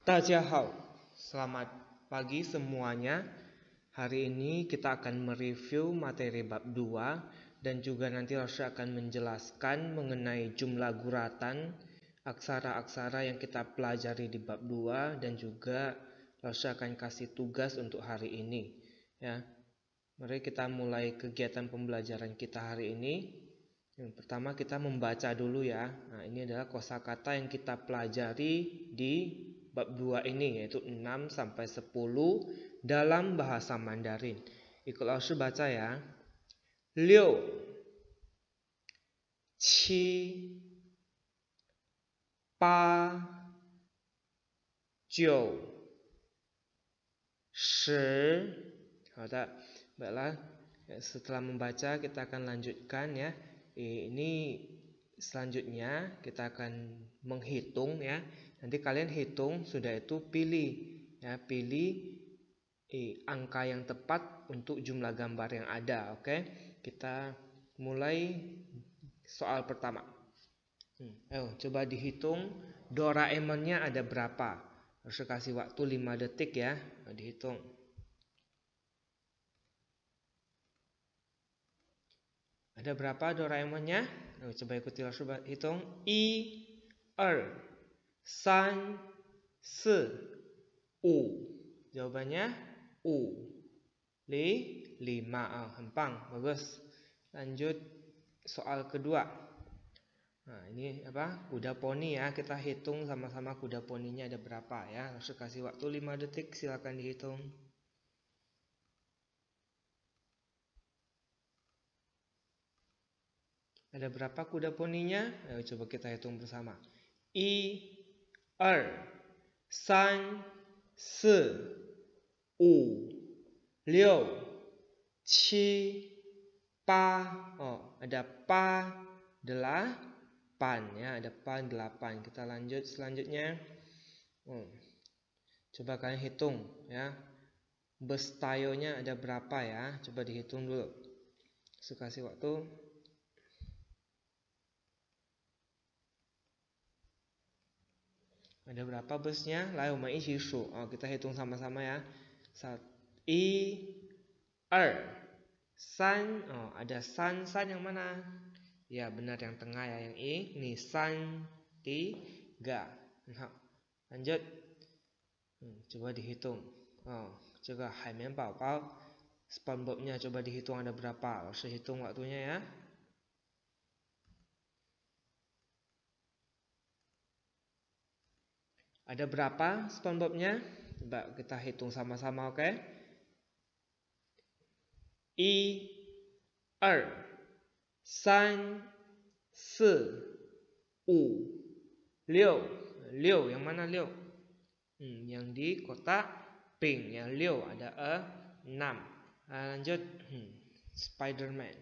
Tajahau. Selamat pagi semuanya. Hari ini kita akan mereview materi bab 2 dan juga nanti Rasha akan menjelaskan mengenai jumlah guratan, aksara-aksara yang kita pelajari di bab 2 dan juga Rasha akan kasih tugas untuk hari ini. Ya. Mari kita mulai kegiatan pembelajaran kita hari ini. Yang pertama kita membaca dulu ya. Nah, ini adalah kosakata yang kita pelajari di bab 2 ini yaitu 6 sampai 10 dalam bahasa Mandarin. Ikut Laoshi baca ya. Liu Qi Ba Jiu Shi Ada, baiklah setelah membaca kita akan lanjutkan ya. Eh, ini selanjutnya kita akan menghitung ya. Nanti kalian hitung sudah itu pilih ya, pilih eh, angka yang tepat untuk jumlah gambar yang ada, oke. Kita mulai soal pertama. Hmm, ayo, coba dihitung Doraemonnya ada berapa? Harus kasih waktu 5 detik ya, nah, dihitung. Ada berapa Doraemonnya? Nah, coba langsung coba hitung. I, er, san, se, u. Jawabannya u. Li, lima. Oh, ah, hempang, bagus. Lanjut soal kedua. Nah, ini apa? Kuda poni ya. Kita hitung sama-sama kuda poninya ada berapa ya. Langsung kasih waktu 5 detik, silakan dihitung. Ada berapa kuda poninya? Ayo coba kita hitung bersama. I, er, san, si, U, liu, qi, pa. Oh, ada pa, delapan ya. Ada Pan delapan. Kita lanjut selanjutnya. Hmm. Coba kalian hitung ya. Bestayonya ada berapa ya? Coba dihitung dulu. Saya kasih waktu. Ada berapa busnya? Lalu mai iqi Oh, kita hitung sama-sama ya. Sat, i, er, san. Oh, ada san, san yang mana? Ya, benar yang tengah ya, yang i. nih san, tiga. Nah, lanjut. Hmm, coba dihitung. Oh, coba hai bao bao. spongebob coba dihitung ada berapa. Oh hitung waktunya ya. Ada berapa SpongeBobnya? Coba kita hitung sama-sama, oke? okay? E, I, er, san, si, u, liu. Liu, yang mana liu? Hmm, yang di kotak pink. Yang liu ada e, enam. Nah, lanjut, hmm, Spiderman.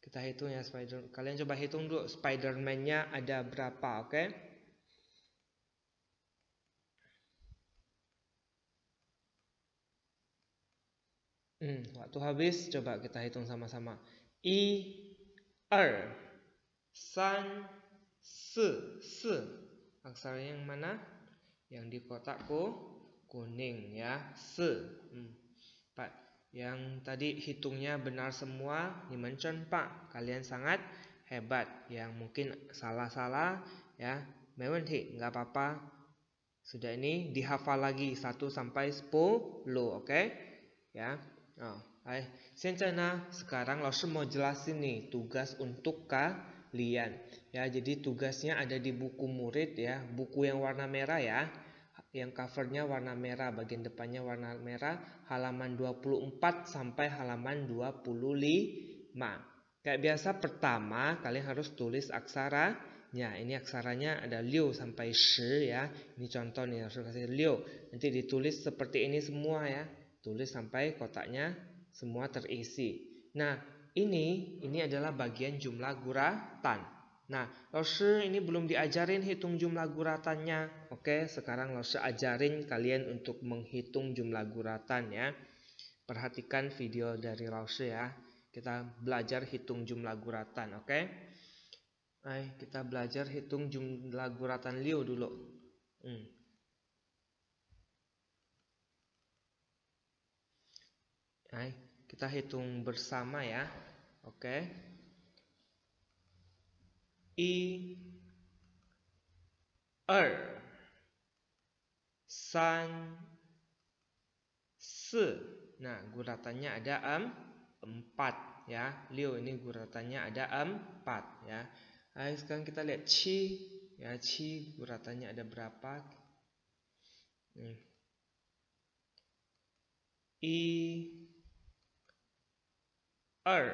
Kita hitung ya Spider. Kalian coba hitung dulu Spidermannya nya ada berapa, oke? Okay? Hmm, waktu habis coba kita hitung sama-sama. I, er, san, se, se. Aksara yang mana? Yang di kotakku kuning ya, se. Hmm. Pak, yang tadi hitungnya benar semua, mencon pak. Kalian sangat hebat. Yang mungkin salah-salah ya, mewenthi, nggak apa-apa. Sudah ini dihafal lagi 1 sampai 10, oke? Okay? Ya. Oh, hai. nah, sekarang lo mau jelasin nih tugas untuk kalian. Ya, jadi tugasnya ada di buku murid ya, buku yang warna merah ya. Yang covernya warna merah, bagian depannya warna merah, halaman 24 sampai halaman 25. Kayak biasa pertama kalian harus tulis aksara Ya, ini aksaranya ada liu sampai shi ya. Ini contoh nih, harus kasih liu. Nanti ditulis seperti ini semua ya tulis sampai kotaknya semua terisi. Nah, ini ini adalah bagian jumlah guratan. Nah, Loshi ini belum diajarin hitung jumlah guratannya. Oke, sekarang Loshi ajarin kalian untuk menghitung jumlah guratan ya. Perhatikan video dari Loshi ya. Kita belajar hitung jumlah guratan, oke? ayo kita belajar hitung jumlah guratan Leo dulu. Hmm. Nah, kita hitung bersama ya. Oke. I er san se. Nah, guratannya ada em 4 ya. Liu ini guratannya ada 4 ya. Nah, sekarang kita lihat chi ya chi guratannya ada berapa? Nih. Hmm. I er.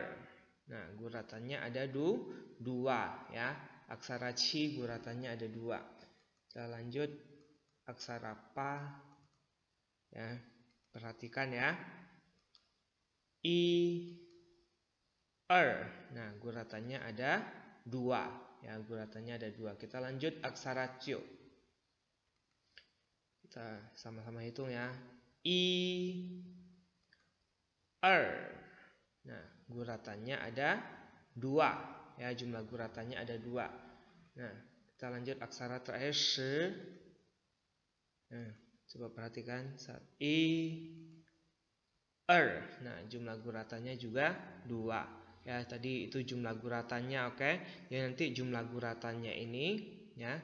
Nah, guratannya ada du, dua ya. Aksara c guratannya ada dua. Kita lanjut aksara pa ya. Perhatikan ya. I er. Nah, guratannya ada dua ya. Guratannya ada dua. Kita lanjut aksara cio. Kita sama-sama hitung ya. I er. Nah, guratannya ada dua ya jumlah guratannya ada dua nah kita lanjut aksara terakhir se nah coba perhatikan saat i er nah jumlah guratannya juga dua ya tadi itu jumlah guratannya oke okay? ya nanti jumlah guratannya ini ya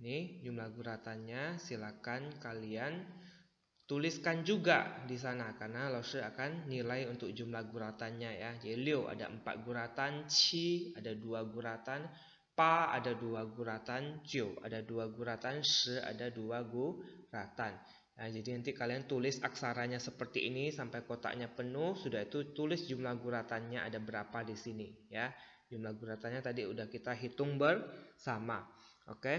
ini jumlah guratannya silakan kalian Tuliskan juga di sana karena Laoshi akan nilai untuk jumlah guratannya ya. Jadi liu ada empat guratan, qi ada dua guratan, pa ada dua guratan, jiu ada dua guratan, shi ada dua guratan. Nah, jadi nanti kalian tulis aksaranya seperti ini sampai kotaknya penuh, sudah itu tulis jumlah guratannya ada berapa di sini ya. Jumlah guratannya tadi udah kita hitung bersama. Oke. Okay?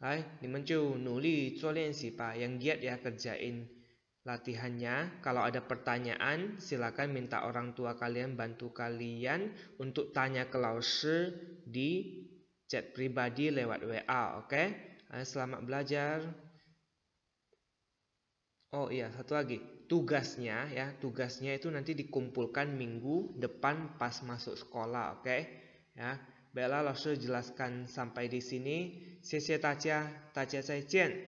Hai, dimencu nuli, coba yang giat ya kerjain Latihannya, kalau ada pertanyaan, silakan minta orang tua kalian bantu kalian untuk tanya ke Laoshi di chat pribadi lewat WA, oke? Okay? Eh, selamat belajar. Oh iya, satu lagi. Tugasnya ya, tugasnya itu nanti dikumpulkan minggu depan pas masuk sekolah, oke? Okay? Ya. Bella Laoshi jelaskan sampai di sini. 谢谢大家，大家再见。